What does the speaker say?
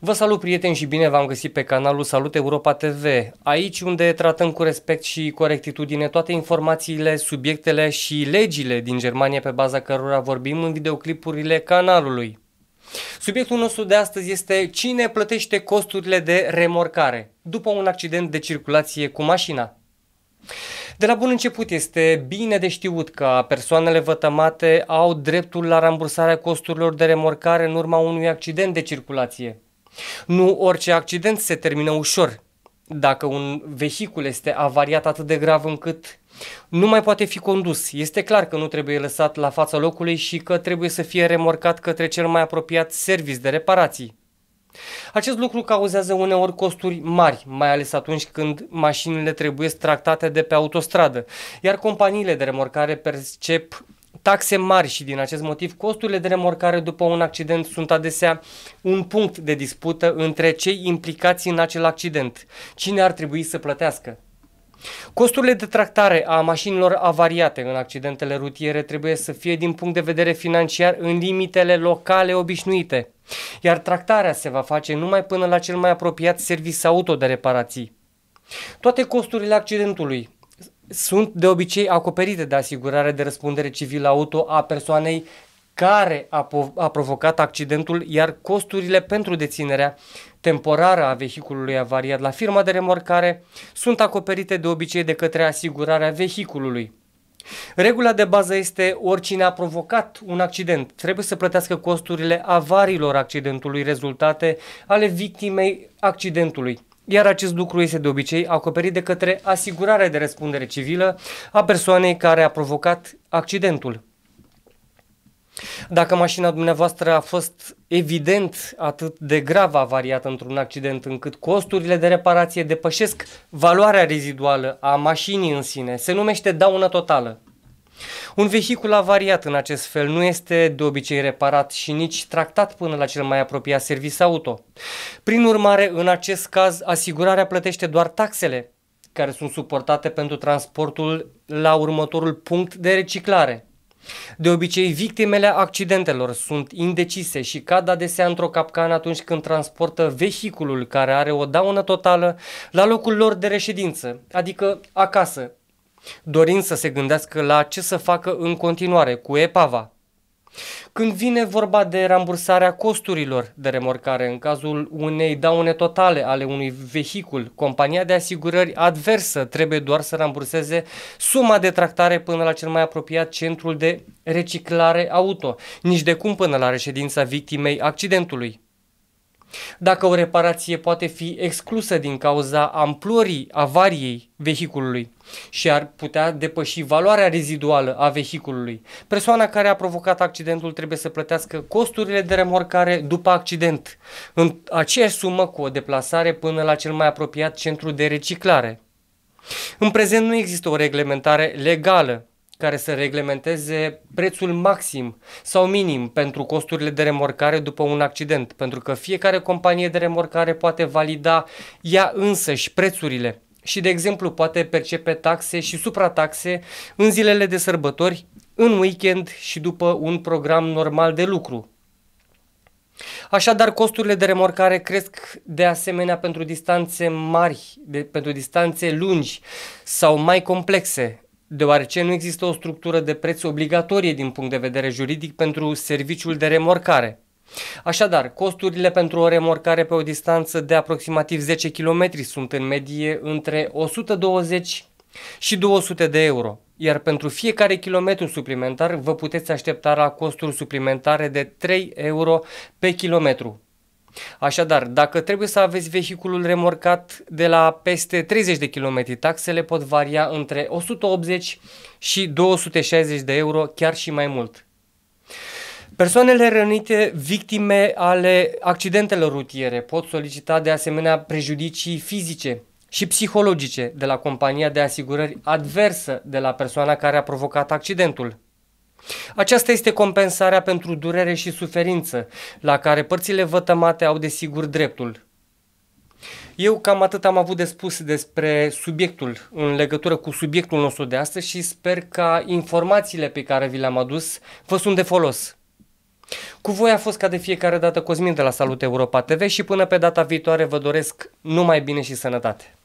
Vă salut prieteni și bine v-am găsit pe canalul Salut Europa TV, aici unde tratăm cu respect și corectitudine toate informațiile, subiectele și legile din Germania pe baza cărora vorbim în videoclipurile canalului. Subiectul nostru de astăzi este cine plătește costurile de remorcare după un accident de circulație cu mașina. De la bun început este bine de știut că persoanele vătămate au dreptul la rambursarea costurilor de remorcare în urma unui accident de circulație. Nu orice accident se termină ușor. Dacă un vehicul este avariat atât de grav încât nu mai poate fi condus, este clar că nu trebuie lăsat la fața locului și că trebuie să fie remorcat către cel mai apropiat serviciu de reparații. Acest lucru cauzează uneori costuri mari, mai ales atunci când mașinile trebuie tractate de pe autostradă, iar companiile de remorcare percep taxe mari și din acest motiv costurile de remorcare după un accident sunt adesea un punct de dispută între cei implicați în acel accident. Cine ar trebui să plătească? Costurile de tractare a mașinilor avariate în accidentele rutiere trebuie să fie din punct de vedere financiar în limitele locale obișnuite, iar tractarea se va face numai până la cel mai apropiat serviciu auto de reparații. Toate costurile accidentului, sunt de obicei acoperite de asigurare de răspundere civilă auto a persoanei care a, a provocat accidentul, iar costurile pentru deținerea temporară a vehiculului avariat la firma de remorcare sunt acoperite de obicei de către asigurarea vehiculului. Regula de bază este oricine a provocat un accident trebuie să plătească costurile avariilor accidentului rezultate ale victimei accidentului iar acest lucru este de obicei acoperit de către asigurarea de răspundere civilă a persoanei care a provocat accidentul. Dacă mașina dumneavoastră a fost evident atât de grav avariată într-un accident încât costurile de reparație depășesc valoarea reziduală a mașinii în sine, se numește daună totală. Un vehicul avariat în acest fel nu este de obicei reparat și nici tractat până la cel mai apropiat serviciu auto. Prin urmare, în acest caz, asigurarea plătește doar taxele care sunt suportate pentru transportul la următorul punct de reciclare. De obicei, victimele accidentelor sunt indecise și cad adesea într-o capcană atunci când transportă vehiculul care are o daună totală la locul lor de reședință, adică acasă, dorind să se gândească la ce să facă în continuare cu epava. Când vine vorba de rambursarea costurilor de remorcare în cazul unei daune totale ale unui vehicul, compania de asigurări adversă trebuie doar să ramburseze suma de tractare până la cel mai apropiat centrul de reciclare auto, nici de cum până la reședința victimei accidentului. Dacă o reparație poate fi exclusă din cauza amplorii avariei vehiculului și ar putea depăși valoarea reziduală a vehiculului, persoana care a provocat accidentul trebuie să plătească costurile de remorcare după accident, în aceeași sumă cu o deplasare până la cel mai apropiat centru de reciclare. În prezent nu există o reglementare legală care să reglementeze prețul maxim sau minim pentru costurile de remorcare după un accident, pentru că fiecare companie de remorcare poate valida ea însăși prețurile și, de exemplu, poate percepe taxe și suprataxe în zilele de sărbători, în weekend și după un program normal de lucru. Așadar, costurile de remorcare cresc de asemenea pentru distanțe mari, de, pentru distanțe lungi sau mai complexe, deoarece nu există o structură de preț obligatorie din punct de vedere juridic pentru serviciul de remorcare. Așadar, costurile pentru o remorcare pe o distanță de aproximativ 10 km sunt în medie între 120 și 200 de euro, iar pentru fiecare kilometru suplimentar vă puteți aștepta la costuri suplimentare de 3 euro pe kilometru. Așadar, dacă trebuie să aveți vehiculul remorcat de la peste 30 de km, taxele pot varia între 180 și 260 de euro, chiar și mai mult. Persoanele rănite, victime ale accidentelor rutiere, pot solicita de asemenea prejudicii fizice și psihologice de la compania de asigurări adversă de la persoana care a provocat accidentul. Aceasta este compensarea pentru durere și suferință, la care părțile vătămate au desigur dreptul. Eu cam atât am avut de spus despre subiectul, în legătură cu subiectul nostru de astăzi și sper că informațiile pe care vi le-am adus vă sunt de folos. Cu voi a fost ca de fiecare dată Cosmin de la Salut Europa TV și până pe data viitoare vă doresc numai bine și sănătate!